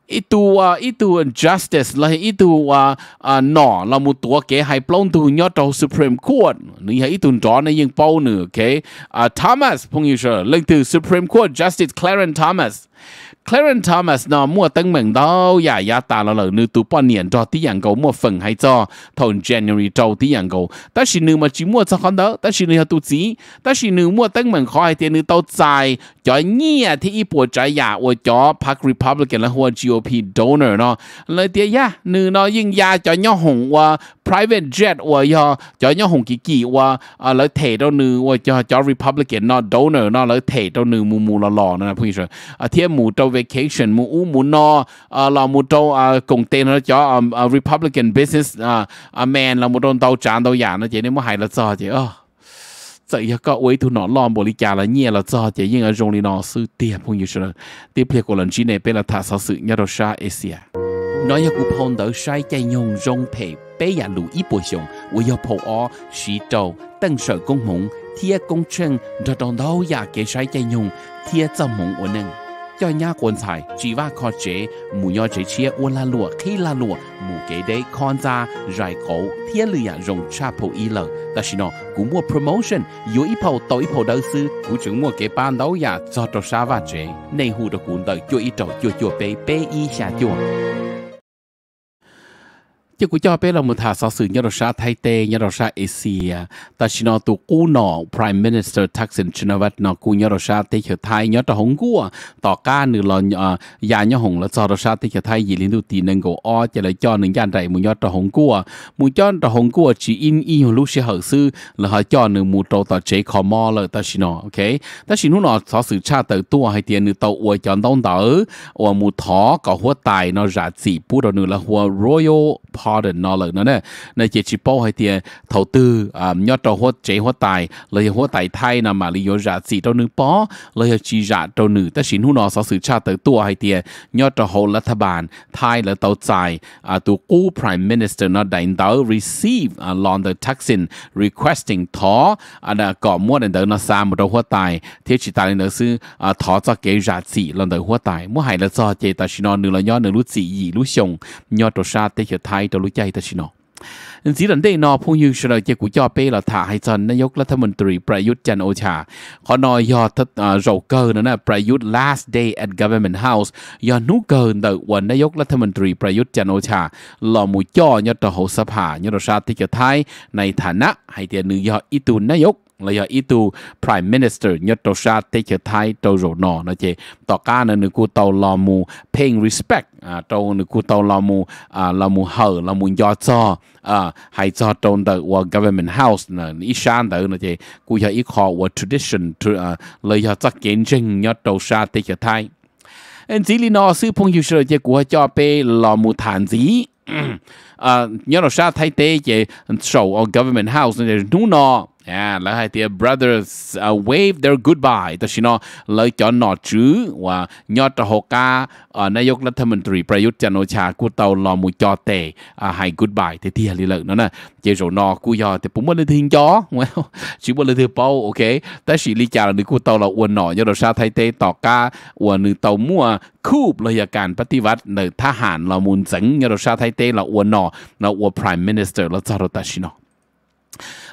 itu uh, itu justice là itu uh, uh, nọ là một tổ kế hay plong tu nhớ trong Supreme Court nữa hay itu đó này nhưng bao nữa okay uh, à, Thomas phong yêu sơ lên từ Supreme Court Justice Clarence Thomas Clarence Thomas นอมั่วตั้งเหมืองดายายาตาเราเหล่านึอตูป้อนเนียนจอที่อย่างเกามั่วฝังให้จอทน January จอที่อย่างเกาแต่ชินึมาจีมั่วจะคอนเดอแต่ชินือตุจีแต่ชินึมั่วตั้งเหมืองคอยเตียนือเตาใจจอยเงียที่อีปวดใจอยากอวจอพรรค Republican และหัว GOP donor เนาะเลยเตียยะนึอนอยิ่งยาจอยย่อหงว่า private jet ว่ายอจอยย่อหงกี่กี่ว่าเออเลยเทเต้านือว่าจอจอ Republican นะ donor นอเลยเทเต้านือมูมูหล่อๆนะผู้ชมเทียมหมูเต้าเว vacation mu mu no à, là mu trâu à, cùng tên nó cho à, Republican business man là mu trâu tàu chán tàu giả nó chỉ nên mu hại là sao chứ giờ giờ có ấy thu nó lo bồi lý trả là nhẹ là cho chỉ nhưng ở trong này nó sự tiền phong như thế tiếp theo của lần chỉ này bên là thả sáu sự nhà đầu sa Asia nói giờ cũng phong đỡ sai chạy nhung rong thể bé nhà lũ ít bồi sung với giờ phụ ó sĩ trâu tăng sở công mộng thiết công chân đó đó đâu nhà kế sai chạy nhung thiết trong mộng của nàng cho nhà quân tài chỉ và có chế mù nhỏ chế chia ô la lụa khi la lụa mù kế đấy con ra rải cổ thiên lì à rồng cha phụ y lần ta xin nó cú mua promotion yếu ít phẩu tối phẩu đầu sư cú chứng mua kế bàn đầu nhà cho cho sa và chế nên hù đồ cũng đợi cho ít trầu cho cho bé bé y xa cho chứ cũng cho biết là một thả sáu sự nhà đầu sa Thái Tê, nhà đầu sa Asia, à. ta chỉ nói tụ cú nọ Prime Minister Thaksin Shinawatra nọ cú nhà đầu sa Tây Kiều Thái nhà đầu Hồng Quốc, à. tỏ ca nửa lò nhà nhà Hồng là sau đầu sa Tây Kiều Thái gì liên tục tì nâng cổ o chỉ là cho nửa nhà đại một nhà đầu Hồng Quốc, một nhà đầu Hồng Quốc à, chỉ in in hồi lúc sẽ hậu sư là họ cho nửa một đầu tờ chế khó mò là ta chỉ nói ok, ta chỉ nói nọ sau sự cha Tự tua hay tiền nửa tàu uo chọn đông tờ, uo một thỏ có hoa tài nó giả sĩ, bút đầu nửa là hoa Royal hardened knowledge nó nè này chỉ chỉ bao hay tiền đầu à, tư à nhớ trâu hoa chế hoa tài lấy hoa tài thay nằm mà lý do giả gì trâu nữ bỏ lấy chỉ giả trâu nữ ta xin hú nó sau sự cha tới tua hay tiền à, nhớ trâu hậu là thà bàn thay là tàu tài à tụ cũ prime minister nó đánh đầu receive à lon the taxin requesting thó à đã có mua đến đó nó xa một trâu hoa tài thế chỉ tài nữa sư à thó cho kế giả gì lon đầu hoa tài mua hay là do chế ta xin nó nửa là nhớ nửa lú gì lú xông nhớ trâu sa tây thiệt thay trâu รู้ใจตชิโนสีหลันได้นอพุ่งยืงเฉลยเจกุจ่อเป้เราถ่าให้จนนายกรัฐมนตรีประยุทธ์จันโอชา ขอนอยอทัดโจเกินะนะประยุทธ์ last day at government house ยอนุเกินเ่วันนายกรัฐมนตรีประยุทธ์จันโอชาหลอมูจ่อยอดต่อหสภายอดชาติเกียรไทยในฐานะให้เตียนนือยออิตุนนายก là giờ ít prime minister nhớ tàu sa tây chở thái tàu rổ nọ nó chế tỏ ca nữa nữ cụ tàu lò mù paying respect à tàu nữ cụ tàu lò mù à lò mù hở lò mù do cho à hay cho tàu tờ của government house nè ít sáng tờ nó chế cụ giờ ít khó của tradition à là giờ chắc kiến trình nhớ tàu sa tây chở thái anh chỉ lý nọ sư phong hiệu sơ chế của cho pe lò mù thản dĩ [clears throat] à nhớ nó sa thay tế chế sầu ở government house nè nú nọ yeah, là hai tia brothers uh, wave their goodbye ตัวชินอเลยจอนหนอจื้อว่ายอดหกานายกรัฐมนตรีประยุทธ์จันโอชากูเตาลอมูจอเตให้ goodbye เทียลีเลยนั่นน่ะเจโรนอกูยอแต่ผมว่าเลยทิ้งจอ well ชิบเลยถือเป้าโอเคแต่สิลิจาหรือกูเตาเราอวนหนอยอดชาไทยเตต่อกาอวนหรือเตามั่วคูบเลยการปฏิวัติในทหารเรามูลสังยอดชาไทยเตเราอวนหนอเราอวน prime minister เราจะรตัชินอ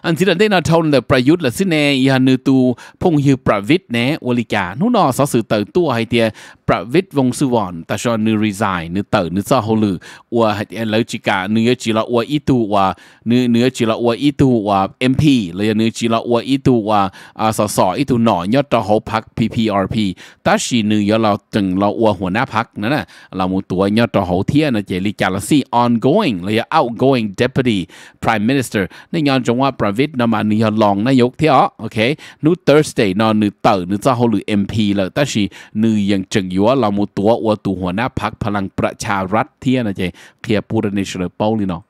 อันที่เราได้นาทนเละประยุทธ์ละสิเนยานูตูพงฮิวประวิทย์เนวลิกาหนุนอสสือเติร์ตัวให้เตียประวิทย์วงสุวรรณแต่ชอนนือรีไซน์นอเติร์นือซอฮลืออวให้เตียเลจิกาเนื้อจิละอัวอีตูว่าเนื้อเนื้อจิละอัวอีตูว่าเอ็มพีเลยเนื้อจิละอัวอีตูว่าอสสอีตูหน่อยยอดตะหพักพีพีอาร์พีตาชีเนื้อเราจึงเราอัวหัวหน้าพักนั่นน่ะเรามูตัวยอดตะหเทียนะเจริกาลซี่ ongoing เลย outgoing deputy prime minister ในยอนจงว่าประวิทนมานี่ลองนายกเที่อ๋อโอเคนู Thursday นอนนูเต๋อนูจะเขาหรือ MP เลยแต่ชีนูยังจึงอยู่ว่าเรามูตัวอวตัวหัวหน้าพักพลังประชารัฐเที่ยนะเจเคลียร์ปูรนิชเลเป้าลีเนาะ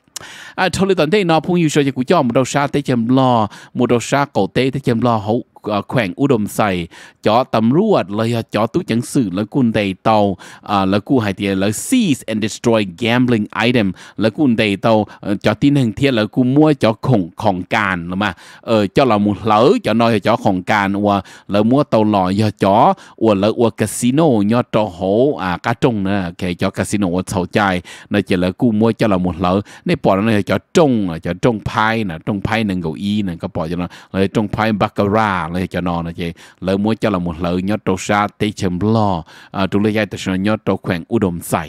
อ่าทอลิตอนเต้นอพุ่งอยู่เฉยๆกูย่อมเราชาเต้เจมรอมูเราชาเกาเต้เต้เจมรอเขาแขวงอุดมใส่จอตำรวจเลยจอตู้จังสื่อแล้วกุนเดเตาแล้วกูหายเตียแล้ว seize and destroy gambling item แล้วกุนเดเตาจอที่หนึ่งเทียแล้วกูมั่วจอของของการหรือมาเออจอเรามุนเหลือจอน้อยจอของการอัวแล้วมั่วเตาหล่อยจออัวแล้วอัวคาสิโนยอดจอโหอ่ากาจงนะแค่จอคาสิโนเสาใจในะเจแล้วกูมั่วจอเราหมุนเหลือในปอดนั่นจอจงจอจงไพ่นะจงไพ่หนึ่งเก้าอี้นะก็ปอดจอเลยจงไพ่บาคาร่าเลยจะนอนนะเจเลมัวจะละมุดเลยยอดโตชาเตชมลออ่าจุลยายแต่ชนยอดโตแข่งอุดมใส่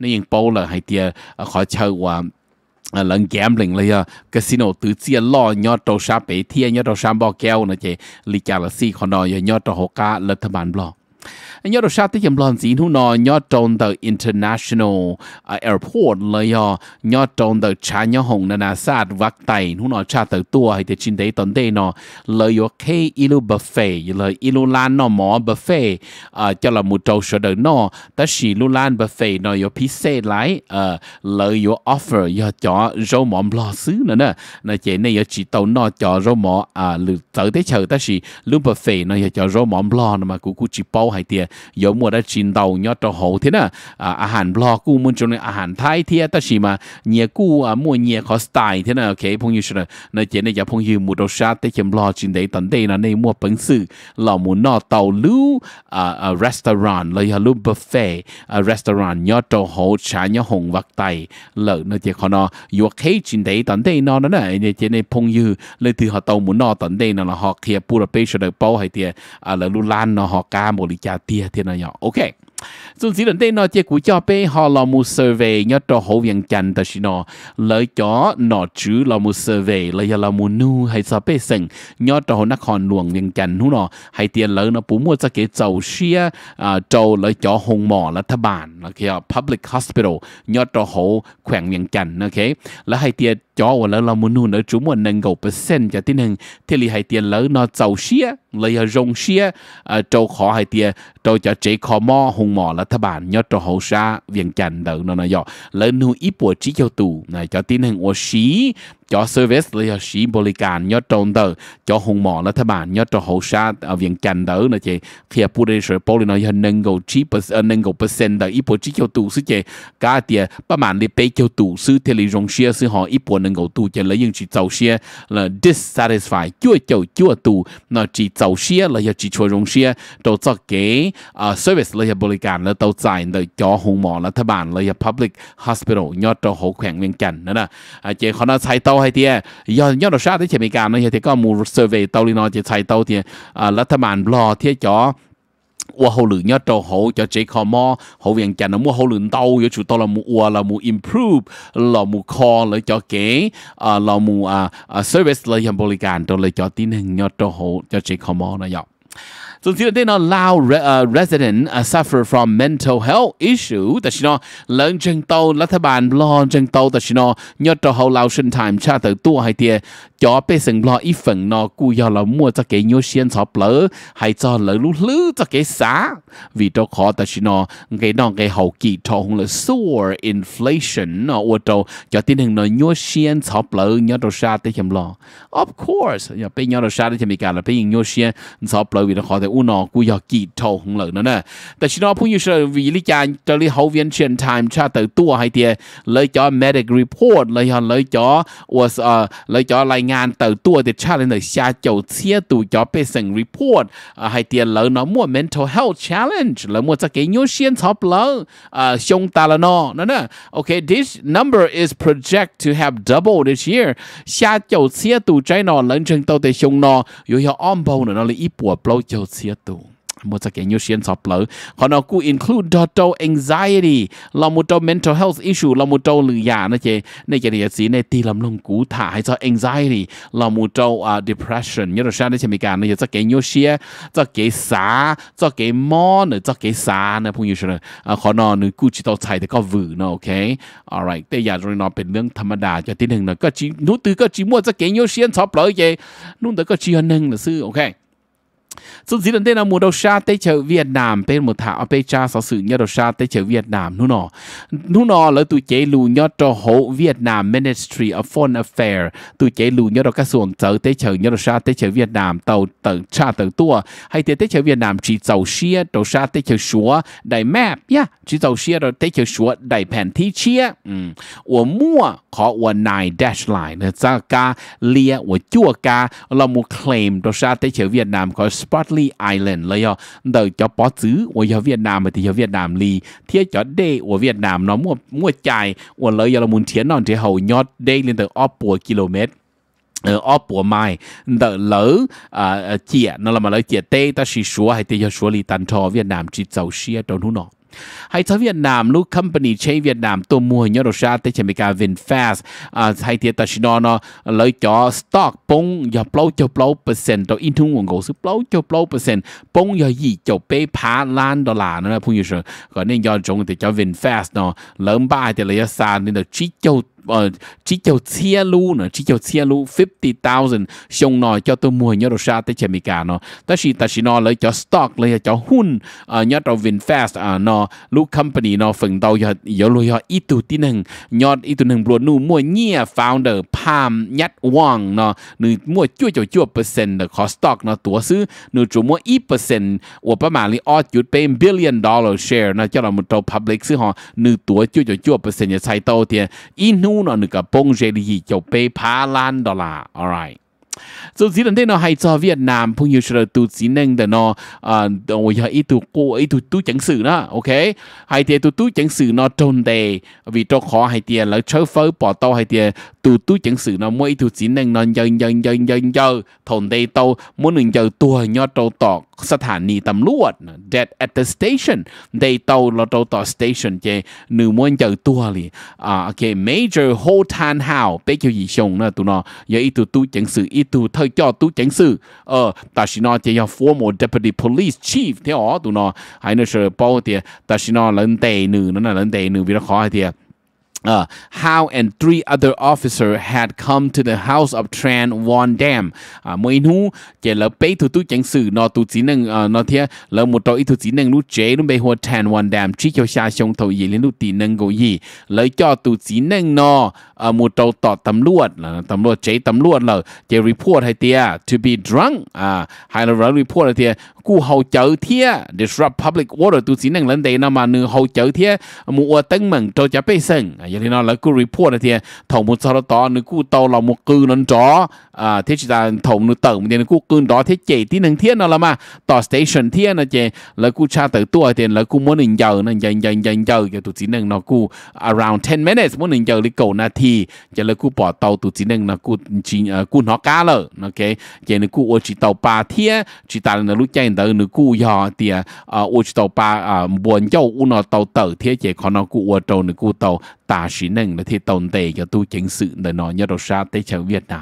นี่ยังโปเลยให้เตียขอเชิญว่าหลังแกมหลิงเลยอะคาสิโนตื้อเจียล่อยอดโตชาเปเทียยอดโตชาบอกแก้วนะเจลิจาลซี่ขอนอยยอดโตหกาลัฐบาลบลอ nhớ đồ sát tới chấm lần gì hú nọ nhớ tròn tới international à, airport lấy nhớ nhớ tròn tới cha nhớ hồng nà nà sát vắt tay hú nọ cha tới tua hay tới chín đấy tuần đây nọ lấy nhớ khi ilu buffet lấy ilu lan nọ mỏ buffet à, cho là một trâu sơ đời nọ ta chỉ lu lan buffet nó nhớ pizza lại lái à, lấy nhớ offer nhớ cho rau mỏ lo xứ nữa nè nà chị này nhớ chỉ tàu nọ cho rau mỏ à lử tới thế chờ ta chỉ lu buffet nọ nhớ cho rau mỏ lo mà cũng cũng chỉ bao ให้เตียยมัวได้จีนเตายอดจะโหเทนะอาหารบลอกูมันจนอาหารไทยเทียตั้งชิมาเนียกูอ่ะมัวเนียคอสไตล์เทนะโอเคพงยูชนะในเจนในจะพงยูมุดชาติเข็มบลอจินเดตันเดนะในมัวปังซื่อเหล่ามูนอเตาลู่อ่าอ่าร้านอาหารเลยฮะลู่บุฟเฟ่อ่าร้านอาหารยอดจะโหชาเนียหงวักไตเหล่าในเจคอนอยกเคจินเดตันเดนอนนะในเจนในพงยูเลยถือเขาเตามูนอตันเดนะละฮอกเคียปูระเปชเดเป้าให้เตียอ่าเหล่าลู่ลานนะฮอกกาโมลิ chào tia thì nào nhỏ ok dù gì lần đây nó chỉ cú cho bé họ là một survey nhớ cho hậu viện chân ta xin nó lấy cho nó chứ là một survey lấy là một nu hay sao bé sừng nhớ cho họ nắc hòn luồng viện chăn hú nó hay tiền lớn nó bù mua cho cái châu xia à dầu lấy cho hồng mỏ là thà bản là kia public hospital nhớ cho hồ khỏe viện chân, ok là hay tiền cho và lỡ là muốn nuôi nữa chúng mình nâng gầu percent cho tin hình thì lì hay tiền lỡ nó giàu xia lấy ở rong xia ở à, trâu khó hay tiền trâu cho chế khó mò hùng mò là thà bản nhớ trâu hậu xa viền chăn đỡ nó nói dọ lỡ nuôi ít bùa chỉ cho tù này cho tin hình ô xí cho service là sĩ bồi cản nhớ trộn tờ cho hùng mỏ là thà bản nhớ cho hậu xa ở viện cản tớ là chị khi bù đây sửa bồi nói hơn nâng gầu chỉ ờ, nâng gầu percent tờ ít bồi chỉ cho tù sư chị cả tiền bà bản đi bây cho tù sư thì lý rong xe sư họ ít bồi nâng gầu tù cho lấy những chỉ tàu xe là dissatisfied chua chầu chua tù nó chỉ tàu xe là giờ chỉ cho rong xe đầu cho cái service là giờ bồi cản là tàu giải là cho hùng mỏ là thà bản là giờ public hospital nhớ cho hậu khỏe viện cản nữa nè à, chị họ nó sai tàu tàu hay à, do do nó sao đấy chỉ bị cả thì có một survey tàu đi nó chỉ chạy tàu thì à là thằng bạn thiết cho ua hậu lử nhớ trâu hậu cho chế khó mò hậu viện chả nó mua tàu yếu chủ tàu là mua ua là mua improve là mua call là cho kế à, là mua à, service là hiện bồi cản cho là cho tin hình nhớ trâu hậu cho chế khó này vậy So chỉ nó lao re, uh, resident uh, suffer from mental health issue tại nó lớn chân tàu lá thà bàn lo chân tàu tại nó nhớ cho hậu lao sinh time cha tự tua hay tiề cho bê sinh lo ít phần nó cú do mua cho cái nhiều xiên sọp lỡ hay cho lỡ lú lứ cho cái vì cho khó tại nó cái nó cái hậu kỳ cho hùng là sure inflation nó ô tô cho tiến hình nó nhiều xiên sọp lỡ nhớ cho xa tới chầm lo of course nhớ bê nhớ cho xa tới chầm bị cả là bê nhiều xiên sọp lỡ vì nó khó 的乌诺古要几头红了呢？但是呢，朋友说为你讲这里后边全 time 差得多还点，来叫 medic report，来要来叫我是呃来叫รายงานเติบตัวเด็ดชาเลยชาเจ้าเสียตัวจอเป็นสิ่ง report ให้เตียนเลยเนาะมั่ว mental health challenge แล้วมั่วจะเกี่ยวเชียนท็อปเลยชงตาละนอนั่นน่ะ okay this number is project to have double this year ชาเจ้าเสียตัวใจนอนหลังจากตัวเตชงนอยู่ยออ้อมเบาหน่อยนอนเลยอีปวดเปล่าเจ้าเ sia tu một cái nhiều chuyện sập lỡ họ nó cũng include đó trâu anxiety là một trâu mental health issue là một trâu lừa giả nó chứ này cái địa chỉ này tì làm lòng cú thả hay cho anxiety là một trâu uh, depression nhớ rồi sao đấy chứ mình cái này cho cái nhiều chuyện cho cái xá cho cái mò nữa cho cái xá nữa phong nhiều chuyện họ nó nữa cũng chỉ tao chạy thì có vử nữa. ok alright bây giờ rồi Ok. Sụn dĩ lần đây là đầu xa tới chợ Việt Nam bên một thảo bê cha sau sự nhớ đầu xa tới chợ Việt Nam nụ nọ. Nụ nọ là tụi chế lù nhớ cho hộ Việt Nam Ministry of Foreign Affairs tụi chế lù nhớ đầu các xuồng tới chợ nhớ đầu xa tới chợ Việt Nam tàu tàu cha tàu tua hay tới tới chợ Việt Nam chỉ tàu xia đầu xa tới chợ xúa đầy map nhá chỉ tàu xia rồi tới chợ xúa đầy phèn thi chia. Ừ. Ủa mua khó ủa nài dash line là ra lia ủa chua ca là một claim đầu xa tới chợ Việt Nam có Spotly Island lấy yo đời cho bó xứ của Việt Nam thì yo Việt Nam li thiết cho đê của Việt Nam nó mua mua chài của lấy yo là muốn chiến non thế hầu nhót đê lên tới óp của km ở ờ, bộ mai đỡ lỡ à, à, chia nó là mà lỡ chia ta chỉ số hay tê cho li tan thọ Việt Nam chỉ giàu xia trong nó hay tới Việt Nam lúc company chế Việt Nam tôi mua nhớ đồ ra tới chỉ mấy cả VinFast à, hay thì ta chỉ đó nó lấy cho stock bông giờ bao cho bao percent đó in thung nguồn gỗ số bao cho bao percent bông giờ gì cho bê phá lan đô la nữa là phun như rồi còn nên do chúng thì cho VinFast nó lớn ba thì lấy ra nên là chỉ cho ờ chỉ chiều chia lu nữa chỉ chiều chia lu fifty thousand xong nói cho tôi mua nhớ đồ xa tới chơi mì cả nó ta chỉ ta chỉ nó lấy cho stock lấy cho hun ờ nhớ đồ vinfast à ờ, nó lu company nó phần đầu giờ giờ lu giờ ít tu tin hằng nhớ ít tu hằng luôn nu mua nhia founder palm nhát wang nó nữ mua chua chua chua percent được có stock nó tuổi xứ nữ chủ mua ít percent của bà ở chút bảy billion dollar share nó cho là một public xứ họ nữ tuổi chua chua chua percent nhà sai tàu in นู่นนึกกับปงเจลีเจ้าเปพาลานดอลลาร์ alright 所以只能听到还在越南朋友说了，都只能的呢，啊，我要一度过一度都整事呢，OK，还得都都整事呢，中的，为着好还得，然后抽风报道还得。tu tu chẳng sự nó mỗi tu chỉ nâng nó dần dần dần dần dần thôn đây tàu muốn nâng giờ tua nhỏ trâu tọt sát hàn ni tầm luột dead at the station đây tàu lo trâu tọt station chê nữ muốn giờ tua li à ok major hô than hào bé kêu gì xong nữa tu nó giờ ít tu tu chẳng sự ít tu thời cho tu chẳng sự ờ ta chỉ nó chê giờ formal deputy police chief thế ó tụi nó hãy nói sợ bảo thì ta chỉ nó lên đầy nữ nó là lên đầy nữ vì nó khó thì Uh, Howe and three other officers had come to the house of Tran warn them. À, mỗi in hú là bây thủ tu chẳng sự nó tu chỉ năng nó thế là một trò ít tu chỉ năng lúc chế lúc bây hồ Tran warn them chỉ cho xa xong thầu gì lên lúc tỷ năng gọi gì lấy cho tu chỉ năng nó à, một trò tỏ tầm luật là tầm luật chế tầm luật là chế report hay tia to be drunk à hay là report hay tia cú hậu chở thia disrupt public order tu chỉ năng lên đây nó mà nư hậu chở thia mua tăng mừng trò chả bây sừng giờ thì nó là cứ report này thì thầu một sau đó to nó tàu là một cư nó chó à thế chỉ là thầu nó tổng thì nó cứ cư đó tí năng thiên nó là mà tàu station thiên là chạy là cứ tra tua thì là cứ muốn hình giờ nó giờ giờ giờ giờ giờ tụi chỉ năng nó around ten minutes muốn hình giờ đi cầu na thì giờ là bỏ tàu tụi chỉ năng nó cứ chỉ à, cứ nó cá lợ ok giờ nó cứ ô chỉ tàu ba thiên chỉ ta là lúc chạy tới nó cứ giờ thì ô à, à, chỉ tàu ba buồn cho u nó tàu tàu thế chạy còn nó cứ ô tàu nó cứ tàu bà sĩ nâng là thì tồn tệ cho tu chính sự để nói nhớ đồ xa tới chẳng Việt Nam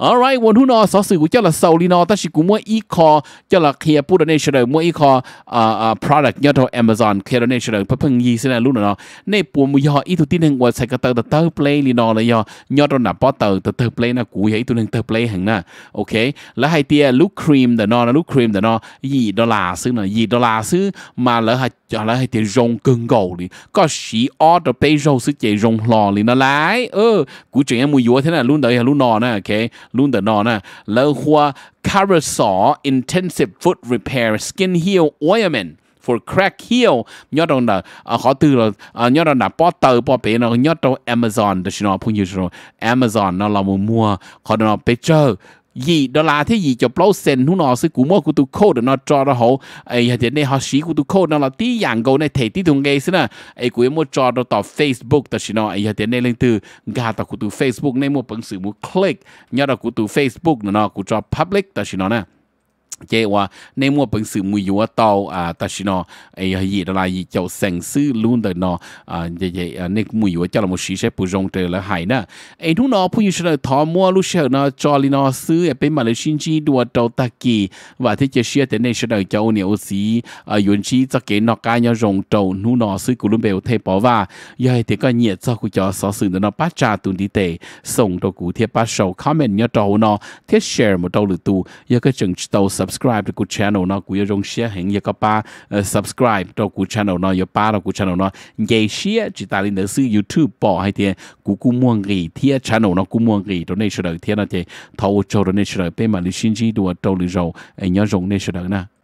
Alright, one who knows so sự của cho là sầu lino ta chỉ cũng mua e call là kia put donation rồi mua e call product nhớ thôi Amazon kia donation rồi phần gì sẽ là lúc nào nè bùa mua họ ít tin hàng qua sẽ cái tờ play lino là do nhớ thôi nạp bao tờ tờ tờ play là cũ vậy tụi nên tờ play hàng nè ok là hai tia lúc cream the là lúc cream the gì đô la xứ nè gì đô la xứ mà lỡ hai cho à, lỡ hai rong cưng gầu đi có sĩ order pay rong xứ chạy rong lò liền nó lái ừ, chuyện em mua vua thế là luôn đợi là luôn nò nè okay lun the non à hoa carousel intensive foot repair skin heal ointment for crack heel nhớ đâu là khó từ là nhớ đâu là bỏ tờ bỏ bể nó nhớ đâu Amazon đó chỉ nó phun nhiều rồi Amazon nó là mua mua khó đó nó bê chơi gì đó là thế gì cho bao sen hú nọ, sẽ cú mua của tôi khô để nó cho nó hậu ấy hiện này họ sĩ của tôi khô nó là tí dạng gấu này thể tí thùng gây xí nè ấy của em mua cho nó tỏ Facebook đó xí nó ấy hiện này lên từ gà tỏ của tôi Facebook này mua bằng sự mua click nhớ đó của tôi Facebook nó của cho public đó xin nó nè chế wa nên mua bằng sự mùi yếu tàu à ta chỉ nó gì đó là gì cháu sáng sư luôn đời nó à nên mùi yếu cho là một sĩ sẽ bù rong trời là hải nè ấy lúc nó phụ nữ thọ mua lúc sẽ nó cho li nó sư ở bên mà là xin ta kỳ và thế chế xe thế này sẽ đời cháu à yến chi cho cái nó cái nhau rong trầu nu nó sư cũng bèo thay bỏ và giờ thì có nhiệt cho của cháu sáu sư bắt trà tuần đi tệ sống đầu cụ thiết bắt sầu comment nhau trầu nó thiết share một đầu lửa tu giờ cái chừng tàu sập subscribe cho của channel nó của rong share hiện giờ có ba ờ, subscribe cho của channel nó giờ ba là của channel nó dây share chỉ ta lên được sự youtube bỏ hai thì của của muôn gì thì channel nó của muôn gì đó nên sửa thì nó thì thâu cho đó nên sửa bên mà lưu xin chỉ đùa trâu lưu rồi ờ, nhớ rong nên sửa na.